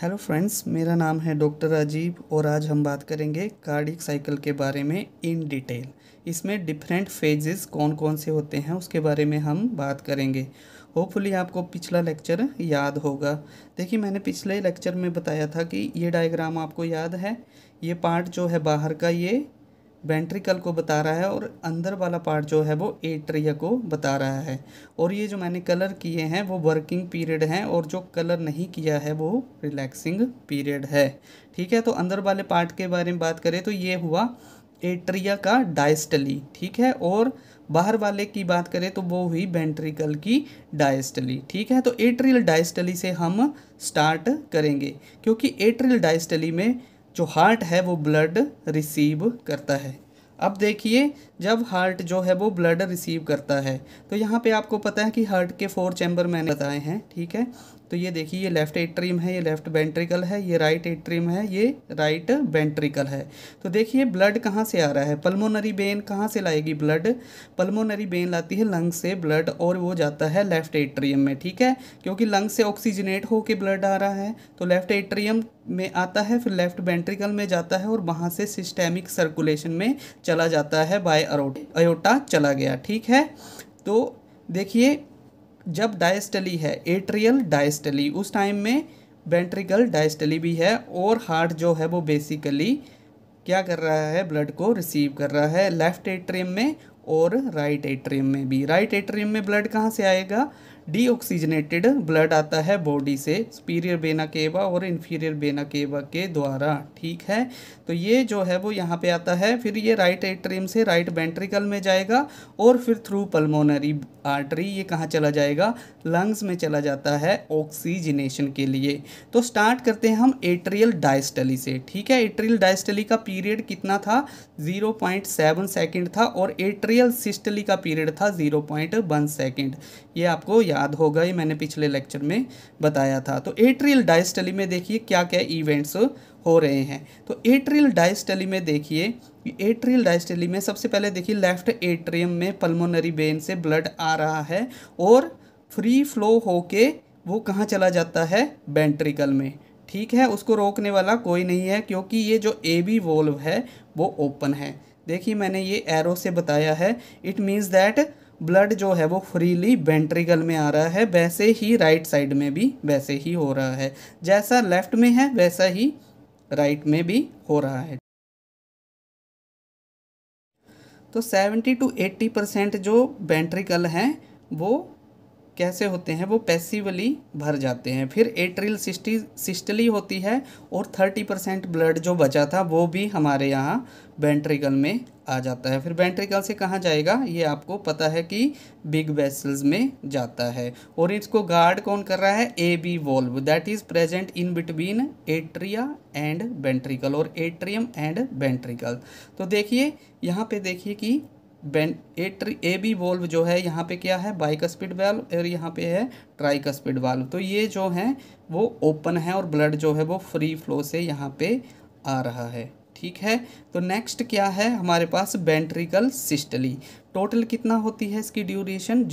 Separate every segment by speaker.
Speaker 1: hello friends मेरा नाम है डॉक्टर राजीव और आज हम बात करेंगे कार्डिक साइकिल के बारे में इन डिटेल इसमें डिफरेंट फेजेस कौन कौन से होते हैं उसके बारे में हम बात करेंगे होपफुली आपको पिछला लेक्चर याद होगा देखिए मैंने पिछले लेक्चर में बताया था कि ये डायग्राम आपको याद है ये पार्ट जो है बाहर का ये वेंट्रिकल को बता रहा है और अंदर वाला पार्ट जो है वो एट्रिया को बता रहा है और ये जो मैंने कलर किए हैं वो वर्किंग पीरियड हैं और जो कलर नहीं किया है वो रिलैक्सिंग पीरियड है ठीक है तो अंदर वाले पार्ट के बारे में बात करें तो ये हुआ एट्रिया का डायस्टली ठीक है और बाहर वाले की बात करें तो वो हुई वेंट्रिकल की डायस्टली ठीक है तो एट्रियल डायस्टली से हम स्टार्ट करेंगे क्योंकि एट्रियल डायस्टली में जो हार्ट है वो ब्लड रिसीव करता है अब देखिए जब हार्ट जो है वो ब्लड रिसीव करता है तो यहाँ पे आपको पता है कि हार्ट के फोर चैम्बर मैंने बताए हैं ठीक है तो ये देखिए ये लेफ्ट एट्रीम है ये लेफ्ट वेंट्रिकल है ये राइट एट्रियम है ये राइट वेंट्रिकल है तो देखिए ब्लड कहाँ से आ रहा है पल्मोनरी बेन कहाँ से लाएगी ब्लड पल्मोनरी बेन लाती है लंग से ब्लड और वो जाता है लेफ्ट एट्रीम में ठीक है क्योंकि लंग से ऑक्सीजनेट होकर ब्लड आ रहा है तो लेफ्ट एट्रियम में आता है फिर लेफ्ट वेंट्रिकल में जाता है और वहाँ से सिस्टेमिक सर्कुलेशन में चला जाता है बाय अयोटा चला गया ठीक है तो देखिए जब डायस्टली है एट्रियल डायस्टली उस टाइम में वेंट्रिकल डायस्टली भी है और हार्ट जो है वो बेसिकली क्या कर रहा है ब्लड को रिसीव कर रहा है लेफ्ट एट्रियम में और राइट एट्रियम में भी राइट एट्रियम में ब्लड कहाँ से आएगा डीऑक्सीजनेटेड ब्लड आता है बॉडी से सुपीरियर बेना केवा और इन्फीरियर बेना केवा के द्वारा ठीक है तो ये जो है वो यहाँ पे आता है फिर ये राइट एट्रियम से राइट वेंट्रिकल में जाएगा और फिर थ्रू पल्मोनरी आर्टरी ये कहाँ चला जाएगा लंग्स में चला जाता है ऑक्सीजनेशन के लिए तो स्टार्ट करते हैं हम एट्रियल डायस्टली से ठीक है एट्रियल डायस्टली का पीरियड कितना था 0.7 सेकेंड था और एट्रियल सिस्टली का पीरियड था 0.1 सेकेंड ये आपको याद याद होगा ये मैंने पिछले लेक्चर में बताया था तो एट्रियल डायस्टली में देखिए क्या क्या इवेंट्स हो रहे हैं तो एट्रियल डायस्टली में देखिए एट्रियल डायस्टली में सबसे पहले देखिए लेफ्ट एट्रियम में पल्मोनरी वेन से ब्लड आ रहा है और फ्री फ्लो होके वो कहाँ चला जाता है बेंट्रिकल में ठीक है उसको रोकने वाला कोई नहीं है क्योंकि ये जो ए बी वोल्व है वो ओपन है देखिए मैंने ये एरो से बताया है इट मीन्स दैट ब्लड जो है वो फ्रीली वेंट्रिकल में आ रहा है वैसे ही राइट साइड में भी वैसे ही हो रहा है जैसा लेफ्ट में है वैसा ही राइट में भी हो रहा है तो 70 टू 80 परसेंट जो वेंट्रिकल हैं वो कैसे होते हैं वो पैसिवली भर जाते हैं फिर एट्रियल सिस्टी सिस्टली होती है और थर्टी परसेंट ब्लड जो बचा था वो भी हमारे यहाँ वेंट्रिकल में आ जाता है फिर वेंट्रिकल से कहाँ जाएगा ये आपको पता है कि बिग वेसल्स में जाता है और इसको गार्ड कौन कर रहा है A B valve that is present in between atria and ventricle और एट्रियम एंड वेंट्रिकल तो देखिए यहाँ पे देखिए कि बेंड ए ट्री ए बी वोल्व जो है यहाँ पे क्या है बाइक स्पीड वाल्व और यहाँ पे है ट्राइक स्पीड वाल्व तो ये जो है वो ओपन है और ब्लड जो है वो फ्री फ्लो से यहाँ पे आ रहा है ठीक है तो नेक्स्ट क्या है हमारे पास बेंट्रिकल सिस्टली टोटल कितना होती है इसकी ड्यूरेशन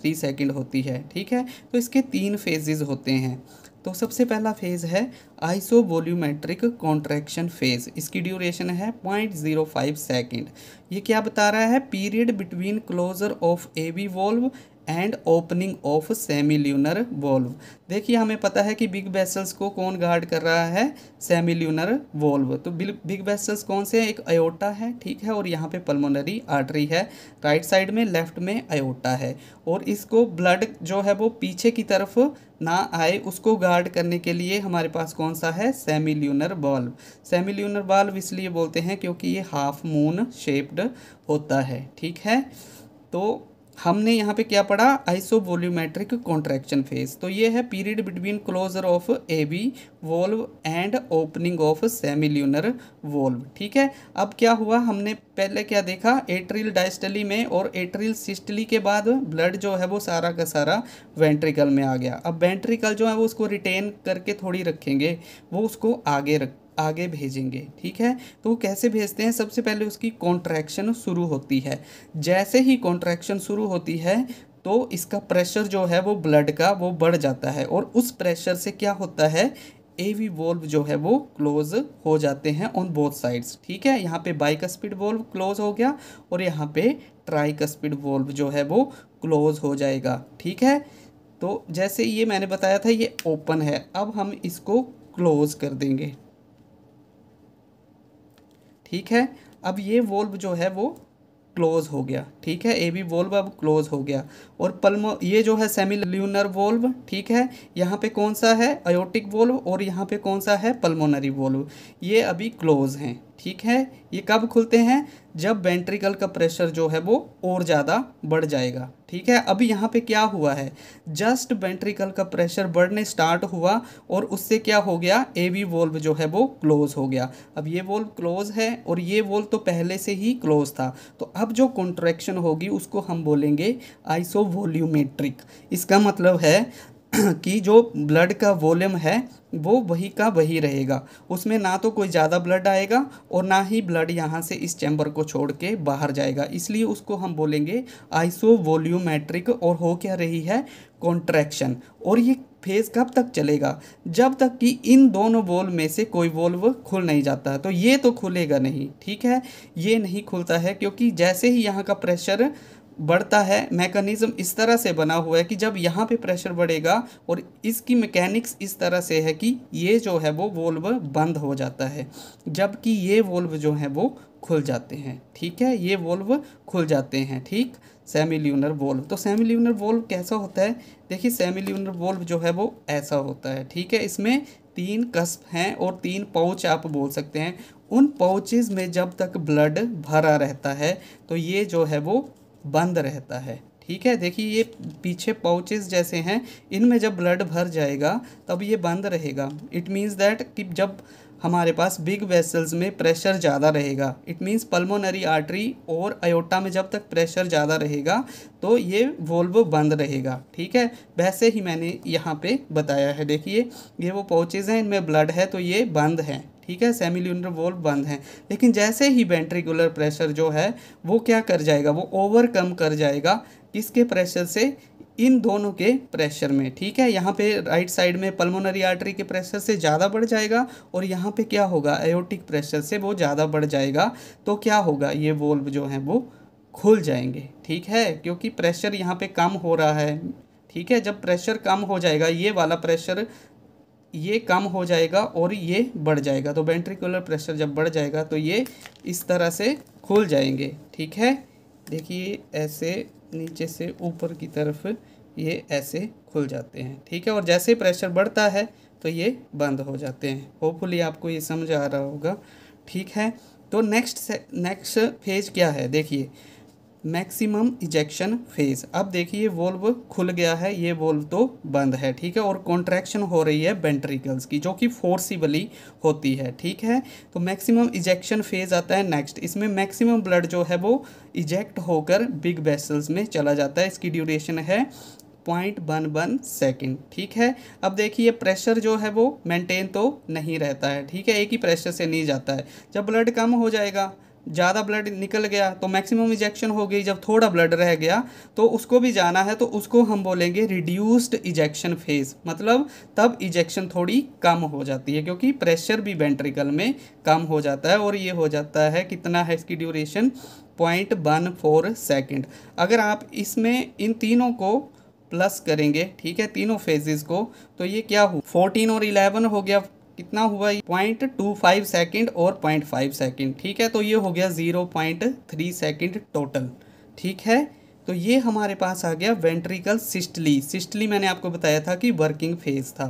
Speaker 1: थ्री सेकेंड होती है ठीक है तो इसके तीन फेजेज होते हैं तो सबसे पहला फेज़ है आइसो वॉल्यूमेट्रिक कॉन्ट्रैक्शन फेज़ इसकी ड्यूरेशन है पॉइंट जीरो फाइव सेकेंड ये क्या बता रहा है period between closure of A V valve and opening of semilunar valve देखिए हमें पता है कि बिग वेसल्स को कौन गार्ड कर रहा है सेमिल्यूनर वॉल्व तो बिग वेसल्स कौन से एक अयोटा है ठीक है और यहाँ पे पल्मोनरी आर्टरी है राइट साइड में लेफ्ट में अयोटा है और इसको ब्लड जो है वो पीछे की तरफ ना आए उसको गार्ड करने के लिए हमारे पास कौन सा है सेमिल्यूनर बॉल्व सेमिल्यूनर बॉल्व इसलिए बोलते हैं क्योंकि ये हाफ मून शेप्ड होता है ठीक है तो हमने यहाँ पे क्या पढ़ा आइसोवोल्यूमेट्रिक कॉन्ट्रैक्शन फेज तो ये है period between closure of A B valve and opening of semilunar valve ठीक है अब क्या हुआ हमने पहले क्या देखा एट्रियल डायस्टली में और एट्रियल सिस्टली के बाद ब्लड जो है वो सारा का सारा वेंट्रिकल में आ गया अब वेंट्रिकल जो है वो उसको रिटेन करके थोड़ी रखेंगे वो उसको आगे रख आगे भेजेंगे ठीक है तो वो कैसे भेजते हैं सबसे पहले उसकी कॉन्ट्रैक्शन शुरू होती है जैसे ही कॉन्ट्रैक्शन शुरू होती है तो इसका प्रेशर जो है वो ब्लड का वो बढ़ जाता है और उस प्रेशर से क्या होता है ए वी वोल्व जो है वो क्लोज हो जाते हैं ऑन बोथ साइड्स ठीक है यहाँ पे बाइक स्पीड वोल्व क्लोज हो गया और यहाँ पे ट्राइक स्पीड वोल्व जो है वो क्लोज हो जाएगा ठीक है तो जैसे ये मैंने बताया था ये ओपन है अब हम इसको क्लोज कर देंगे ठीक है अब ये वोल्व जो है वो क्लोज हो गया ठीक है ए बी वोल्व अब क्लोज हो गया और पल्मो ये जो है सेमी ल्यूनर वोल्व ठीक है यहाँ पे कौन सा है अयोटिक वोल्व और यहाँ पे कौन सा है पल्मोनरी वोल्व ये अभी क्लोज हैं ठीक है ये कब खुलते हैं जब वेंट्रिकल का प्रेशर जो है वो और ज़्यादा बढ़ जाएगा ठीक है अभी यहाँ पे क्या हुआ है जस्ट वेंट्रिकल का प्रेशर बढ़ने स्टार्ट हुआ और उससे क्या हो गया ए वी वोल्व जो है वो क्लोज़ हो गया अब ये वोल्व क्लोज़ है और ये वोल्व तो पहले से ही क्लोज़ था तो अब जो कॉन्ट्रैक्शन होगी उसको हम बोलेंगे आइसो वॉल्यूमेट्रिक इसका मतलब है कि जो ब्लड का वॉल्यूम है वो वही का वही रहेगा उसमें ना तो कोई ज़्यादा ब्लड आएगा और ना ही ब्लड यहाँ से इस चैम्बर को छोड़ के बाहर जाएगा इसलिए उसको हम बोलेंगे आइसो वॉल्यूमेट्रिक और हो क्या रही है कॉन्ट्रैक्शन और ये फेज़ कब तक चलेगा जब तक कि इन दोनों वॉल्व में से कोई वॉल्व खुल नहीं जाता तो ये तो खुलेगा नहीं ठीक है ये नहीं खुलता है क्योंकि जैसे ही यहाँ का प्रेशर बढ़ता है मैकेनिज़्म इस तरह से बना हुआ है कि जब यहाँ पे प्रेशर बढ़ेगा और इसकी मैकेनिक्स इस तरह से है कि ये जो है वो वोल्व बंद हो जाता है जबकि ये वोल्व जो है वो खुल जाते हैं ठीक है ये वोल्व खुल जाते हैं ठीक सेमी ल्यूनर वोल्व तो सेमी ल्यूनर वोल्व कैसा होता है देखिए सेमी ल्यूनर वोल्व जो है वो ऐसा होता है ठीक है इसमें तीन कस्प हैं और तीन पाउच आप बोल सकते हैं उन पाउचेज़ में जब तक ब्लड भरा रहता है तो ये जो है वो बंद रहता है ठीक है देखिए ये पीछे पाउचेस जैसे हैं इनमें जब ब्लड भर जाएगा तब ये बंद रहेगा इट मीन्स दैट कि जब हमारे पास बिग वेसल्स में प्रेशर ज़्यादा रहेगा इट मीन्स पल्मोनरी आर्टरी और अयोटा में जब तक प्रेशर ज़्यादा रहेगा तो ये वोल्व बंद रहेगा ठीक है वैसे ही मैंने यहाँ पे बताया है देखिए ये वो पोचेज़ हैं इनमें ब्लड है तो ये बंद हैं ठीक है सेमिल्यूनर वोल्व बंद हैं लेकिन जैसे ही वेंट्रिकुलर प्रेशर जो है वो क्या कर जाएगा वो ओवरकम कर जाएगा किसके प्रेशर से इन दोनों के प्रेशर में ठीक है यहाँ पे राइट साइड में पल्मोनरी आर्टरी के प्रेशर से ज़्यादा बढ़ जाएगा और यहाँ पे क्या होगा एयोटिक प्रेशर से वो ज़्यादा बढ़ जाएगा तो क्या होगा ये वोल्व जो हैं वो खुल जाएंगे ठीक है क्योंकि प्रेशर यहाँ पे कम हो रहा है ठीक है जब प्रेशर कम हो जाएगा ये वाला प्रेशर ये कम हो जाएगा और ये बढ़ जाएगा तो वेंट्रिकुलर प्रेशर जब बढ़ जाएगा तो ये इस तरह से खुल जाएंगे ठीक है देखिए ऐसे नीचे से ऊपर की तरफ ये ऐसे खुल जाते हैं ठीक है और जैसे प्रेशर बढ़ता है तो ये बंद हो जाते हैं होपफुली आपको ये समझ आ रहा होगा ठीक है तो नेक्स्ट नेक्स्ट फेज क्या है देखिए मैक्सिमम इजेक्शन फेज अब देखिए वोल्व खुल गया है ये वोल्व तो बंद है ठीक है और कॉन्ट्रैक्शन हो रही है बेंट्रिकल्स की जो कि फोर्सिबली होती है ठीक है तो मैक्सिमम इजेक्शन फेज आता है नेक्स्ट इसमें मैक्सिमम ब्लड जो है वो इजेक्ट होकर बिग वेसल्स में चला जाता है इसकी ड्यूरेशन है पॉइंट वन वन सेकेंड ठीक है अब देखिए प्रेशर जो है वो मेंटेन तो नहीं रहता है ठीक है एक ही प्रेशर से नहीं जाता है जब ब्लड कम हो जाएगा ज़्यादा ब्लड निकल गया तो मैक्सिमम इजेक्शन हो गई जब थोड़ा ब्लड रह गया तो उसको भी जाना है तो उसको हम बोलेंगे रिड्यूस्ड इजेक्शन फेज मतलब तब इजेक्शन थोड़ी कम हो जाती है क्योंकि प्रेशर भी वेंट्रिकल में कम हो जाता है और ये हो जाता है कितना है इसकी duration point one four second अगर आप इसमें इन तीनों को प्लस करेंगे ठीक है तीनों फेजेस को तो ये क्या हो फोर्टीन और इलेवन हो गया कितना हुआ ये पॉइंट टू फाइव सेकेंड और पॉइंट फाइव सेकेंड ठीक है तो ये हो गया zero point three second total ठीक है तो ये हमारे पास आ गया वेंट्रिकल सिस्टली सिस्टली मैंने आपको बताया था कि वर्किंग फेज था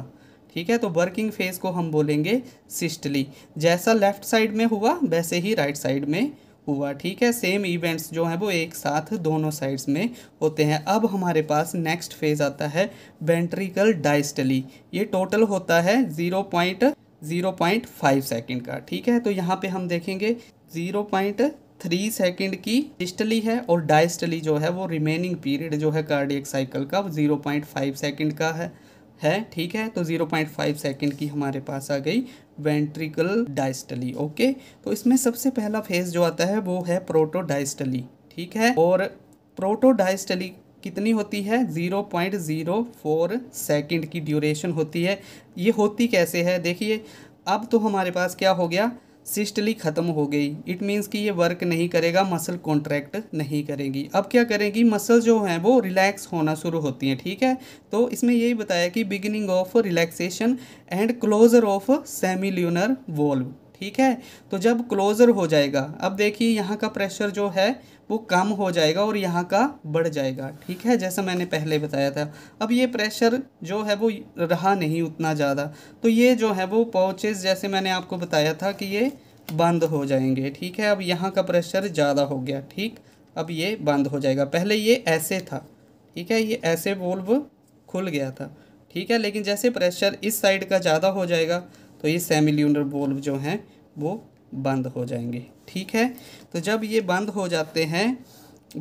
Speaker 1: ठीक है तो वर्किंग फेज को हम बोलेंगे सिस्टली जैसा लेफ्ट साइड में हुआ वैसे ही राइट साइड में हुआ ठीक है सेम इवेंट्स जो हैं वो एक साथ दोनों साइड्स में होते हैं अब हमारे पास नेक्स्ट फेज आता है वेंट्रिकल डाइस्टली ये टोटल होता है ज़ीरो पॉइंट 0.5 सेकेंड का ठीक है तो यहाँ पे हम देखेंगे 0.3 सेकंड की डिस्टली है और डायस्टली जो है वो रिमेनिंग पीरियड जो है कार्डियक साइकिल का 0.5 सेकेंड का है है ठीक है तो 0.5 सेकेंड की हमारे पास आ गई वेंट्रिकल डायस्टली ओके तो इसमें सबसे पहला फेज जो आता है वो है प्रोटोडाइस्टली ठीक है और प्रोटोडाइस्टली कितनी होती है 0.04 सेकंड की ड्यूरेशन होती है ये होती कैसे है देखिए अब तो हमारे पास क्या हो गया सिस्टली ख़त्म हो गई इट मीन्स कि ये वर्क नहीं करेगा मसल कॉन्ट्रैक्ट नहीं करेगी अब क्या करेगी मसल जो हैं वो रिलैक्स होना शुरू होती हैं ठीक है तो इसमें यही बताया कि beginning of relaxation and closure of semilunar valve ठीक है तो जब क्लोज़र हो जाएगा अब देखिए यहाँ का प्रेशर जो है वो कम हो जाएगा और यहाँ का बढ़ जाएगा ठीक है जैसा मैंने पहले बताया था अब ये प्रेशर जो है वो रहा नहीं उतना ज़्यादा तो ये जो है वो पाउचेज़ जैसे मैंने आपको बताया था कि ये बंद हो जाएंगे ठीक है अब यहाँ का प्रेशर ज़्यादा हो गया ठीक अब ये बंद हो जाएगा पहले ये ऐसे था ठीक है ये ऐसे वोल्व खुल गया था ठीक है लेकिन जैसे प्रेशर इस साइड का ज़्यादा हो जाएगा तो ये सेमिल्यूनर बोल्ब जो हैं वो बंद हो जाएंगे ठीक है तो जब ये बंद हो जाते हैं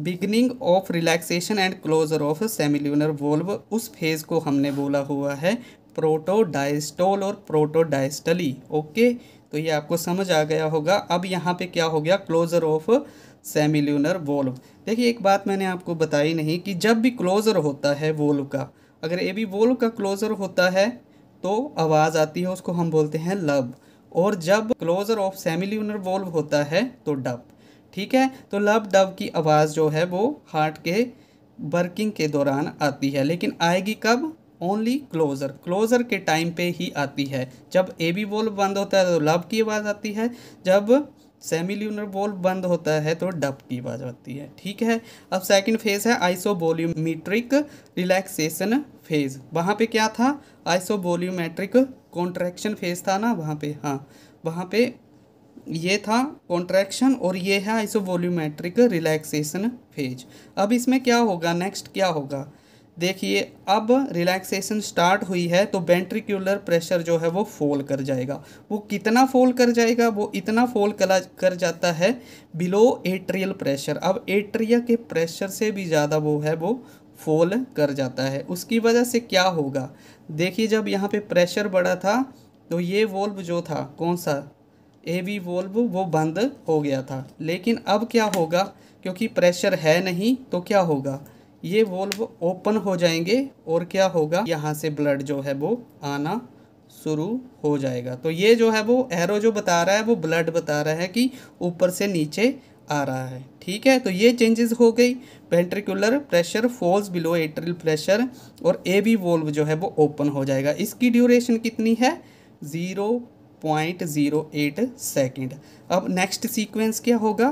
Speaker 1: beginning of relaxation and closure of semilunar valve उस फेज़ को हमने बोला हुआ है प्रोटोडाइस्टोल और प्रोटोडाइस्टली ओके तो ये आपको समझ आ गया होगा अब यहाँ पे क्या हो गया क्लोजर ऑफ सेमिल्यूनर वोल्व देखिए एक बात मैंने आपको बताई नहीं कि जब भी क्लोजर होता है वोल्व का अगर ए बी वोल्व का क्लोजर होता है तो आवाज़ आती है उसको हम बोलते हैं लब और जब क्लोजर ऑफ सेमी वॉल्व होता है तो डब ठीक है तो लब डब की आवाज़ जो है वो हार्ट के वर्किंग के दौरान आती है लेकिन आएगी कब ओनली क्लोज़र क्लोज़र के टाइम पे ही आती है जब ए बी वॉल्व बंद होता है तो लब की आवाज़ आती है जब सेमिल्यूनर वॉल्व बंद होता है तो डब की आवाज़ आती है ठीक है अब सेकंड फेज़ है आइसोबोल्यूमेट्रिक रिलैक्सेशन फेज़ वहाँ पे क्या था आइसोबोल्यूमेट्रिक कॉन्ट्रैक्शन फेज था ना वहाँ पे हाँ वहाँ पे ये था कॉन्ट्रैक्शन और ये है इसो वॉल्यूमेट्रिक रिलैक्सेशन फेज अब इसमें क्या होगा नेक्स्ट क्या होगा देखिए अब रिलैक्सेशन स्टार्ट हुई है तो वेंट्रिक्यूलर प्रेशर जो है वो फॉल कर जाएगा वो कितना फॉल कर जाएगा वो इतना फॉल कर जाता है बिलो एट्रियल प्रेशर अब एट्रिया के प्रेशर से भी ज़्यादा वो है वो फॉल कर जाता है उसकी वजह से क्या होगा देखिए जब यहाँ पे प्रेशर बढ़ा था तो ये वोल्व जो था कौन सा ए वी वोल्व वो बंद हो गया था लेकिन अब क्या होगा क्योंकि प्रेशर है नहीं तो क्या होगा ये वोल्व ओपन हो जाएंगे और क्या होगा यहाँ से ब्लड जो है वो आना शुरू हो जाएगा तो ये जो है वो एरो जो बता रहा है वो ब्लड बता रहा है कि ऊपर से नीचे आ रहा है ठीक है तो ये चेंजेस हो गई ventricular pressure falls below atrial pressure और ए बी वोल्व जो है वो ओपन हो जाएगा इसकी ड्यूरेशन कितनी है zero point zero eight second अब नेक्स्ट सीक्वेंस क्या होगा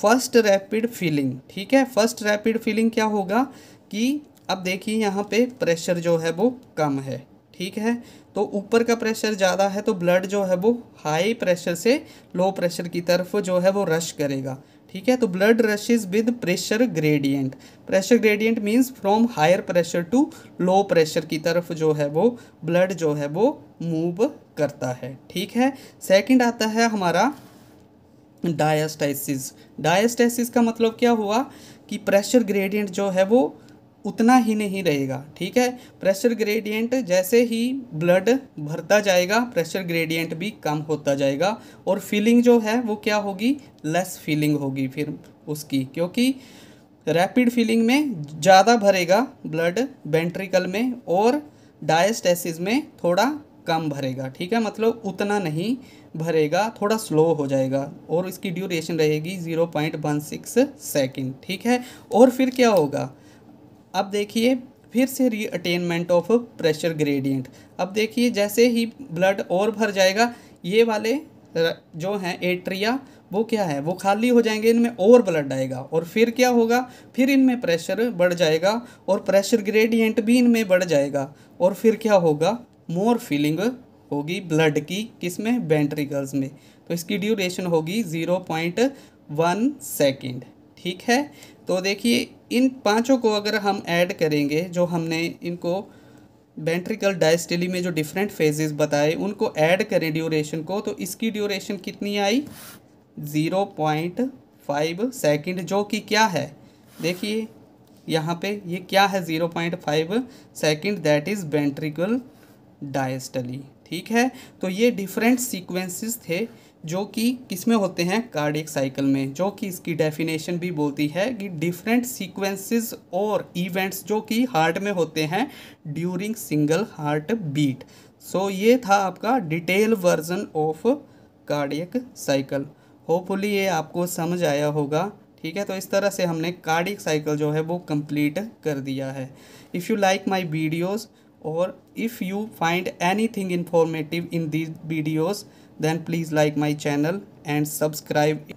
Speaker 1: फर्स्ट रैपिड फीलिंग ठीक है फर्स्ट रैपिड फीलिंग क्या होगा कि अब देखिए यहाँ पे प्रेशर जो है वो कम है ठीक है तो ऊपर का प्रेशर ज़्यादा है तो ब्लड जो है वो हाई प्रेशर से लो प्रेशर की तरफ जो है वो रश करेगा ठीक है तो blood rushes with pressure gradient pressure gradient means from higher pressure to low pressure की तरफ जो है वो ब्लड जो है वो मूव करता है ठीक है सेकंड आता है हमारा डायस्टाइसिस डायस्टाइसिस का मतलब क्या हुआ कि प्रेशर ग्रेडियंट जो है वो उतना ही नहीं रहेगा ठीक है प्रेशर ग्रेडियंट जैसे ही ब्लड भरता जाएगा प्रेशर ग्रेडियंट भी कम होता जाएगा और फीलिंग जो है वो क्या होगी लेस फीलिंग होगी फिर उसकी क्योंकि रैपिड फीलिंग में ज़्यादा भरेगा ब्लड वेंट्रिकल में और डायस्टेसिस में थोड़ा कम भरेगा ठीक है मतलब उतना नहीं भरेगा थोड़ा स्लो हो जाएगा और इसकी ड्यूरेशन रहेगी zero point one six second ठीक है और फिर क्या होगा अब देखिए फिर से रीअटेनमेंट ऑफ प्रेशर ग्रेडियंट अब देखिए जैसे ही ब्लड और भर जाएगा ये वाले जो हैं एट्रिया वो क्या है वो खाली हो जाएंगे इनमें और ब्लड आएगा और फिर क्या होगा फिर इनमें प्रेशर बढ़ जाएगा और प्रेशर ग्रेडियंट भी इनमें बढ़ जाएगा और फिर क्या होगा मोर फीलिंग होगी ब्लड की किस में वेंट्रिकल्स में तो इसकी ड्यूरेशन होगी ज़ीरो पॉइंट वन सेकेंड ठीक है तो देखिए इन पांचों को अगर हम ऐड करेंगे जो हमने इनको वेंट्रिकल डायस्टिली में जो डिफरेंट फेजेस बताए उनको ऐड करें ड्यूरेशन को तो इसकी ड्यूरेशन कितनी आई ज़ीरो पॉइंट फाइव सेकेंड जो कि क्या है देखिए यहाँ पे ये क्या है zero point five second that is ventricle diastole ठीक है तो ये डिफरेंट सीक्वेंसेस थे जो कि किस में होते हैं कार्डियक साइकिल में जो कि इसकी डेफिनेशन भी बोलती है कि डिफरेंट सीक्वेंसेस और इवेंट्स जो कि हार्ट में होते हैं during single heart beat so ये था आपका detail version of cardiac cycle hopefully ये आपको समझ आया होगा ठीक है तो इस तरह से हमने कार्डिक साइकिल जो है वो कंप्लीट कर दिया है if you like my videos और if you find anything informative in these videos then please like my channel and subscribe